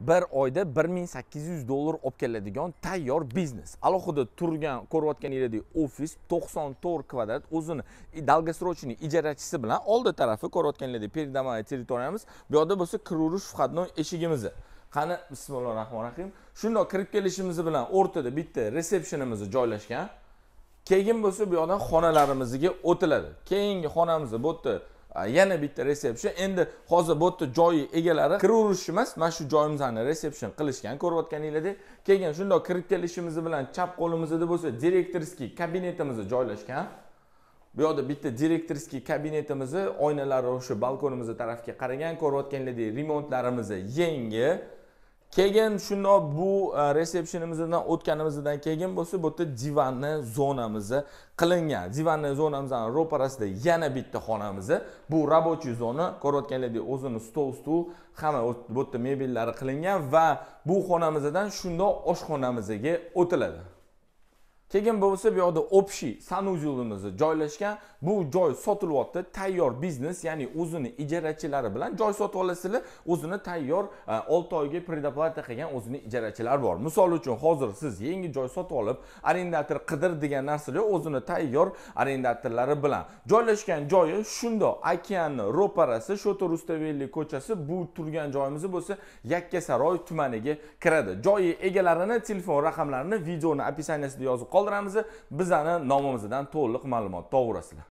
bir oyda bir ming sakkiz yuz dollar olib keladigan tayyor biznes alohida turgan ko'rayotganingizdek ofis to'qson to'rt kvadrat o'zini долгосрочный ijarachisi bilan oldi tarafi ko'rayotganingizdek передомовая territoriyamiz bu yoqda bo'lsa kiruverish входной eshigimizni qani bismillohi rohmanir rohim shundoq kirib kelishimiz bilan o'rtada bitta resepshionimiz joylashgan keyin bo'lsa bu yoqdan xonalarimizga o'tiladi keyingi xonamiz bu yerda yana bitta resepshion endi hozir bu yerda joyi egalari kiraverish emas mana shu joyimizni resepshion qilishgan ko'rayotganinglardek keyin shundoq kirib kelishimiz bilan chap qo'limizda bo'lsa direktorskiy kabinetimiz joylashgan bu yoqda bitta direktorskiy kabinetimizni oynalari o'sha balkonimiz tarafga qaragan ko'rayotganinglardek remontlarimiz yangi keyin shundoq bu e, resepsiyonimizdan o'tganimizdan keyin bo'lsa bu yerda divanni zonamizni qilingan divanni zonamizni ro'parasida yana bitta xonamiz bu рабочий zona ko'rayotganlaringdek o'zini stol stul hamma bu yerda mebellari qilingan va bu xonamizdan shundoq oshxonamizga o'tiladi keyin bo'lsa bu yoqda общий санузелimiz joylashgan bu joy sotilyapti tayyor biznes ya'ni o'zini ijarachilari bilan joy sotib olasizlar o'zini tayyor e, olti oyga predoplata qilgan o'zini ijarachilar bor misol uchun hozir siz yangi joy sotib olib arendator qidir degan narsalar o'zini tayyor arendatorlari bilan joylashgan joyi shundoq okeanni ro'parasi shoto rustavelli ko'chasi bu turgan joyimiz bo'lsa yakkasaroy tumaniga kiradi joyi egalarini telefon raqamlarini videoni описаниясida yozib qoldim qoldiramiz bizani nomimizdan to'liq ma'lumot to'g'risida